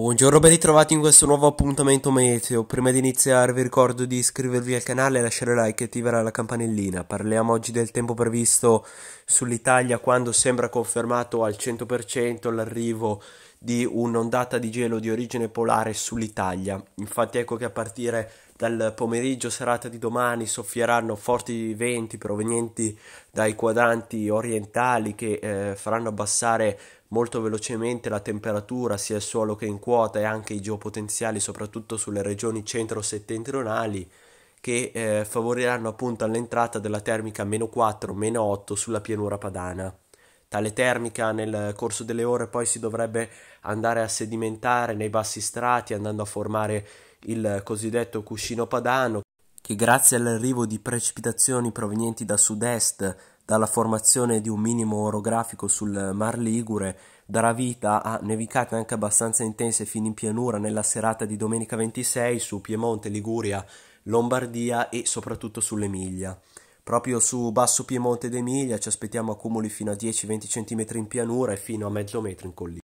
Buongiorno, ben ritrovati in questo nuovo appuntamento meteo. Prima di iniziare vi ricordo di iscrivervi al canale, lasciare like e attivare la campanellina. Parliamo oggi del tempo previsto sull'Italia quando sembra confermato al 100% l'arrivo di un'ondata di gelo di origine polare sull'Italia. Infatti ecco che a partire dal pomeriggio serata di domani soffieranno forti venti provenienti dai quadranti orientali che eh, faranno abbassare molto velocemente la temperatura sia il suolo che in quota e anche i geopotenziali soprattutto sulle regioni centro-settentrionali che eh, favoriranno appunto all'entrata della termica meno 4 meno 8 sulla pianura padana tale termica nel corso delle ore poi si dovrebbe andare a sedimentare nei bassi strati andando a formare il cosiddetto cuscino padano che grazie all'arrivo di precipitazioni provenienti da sud-est, dalla formazione di un minimo orografico sul Mar Ligure, darà vita a nevicate anche abbastanza intense fino in pianura nella serata di domenica 26 su Piemonte, Liguria, Lombardia e soprattutto sull'Emilia. Proprio su Basso Piemonte d'Emilia ci aspettiamo accumuli fino a 10-20 cm in pianura e fino a mezzo metro in collina.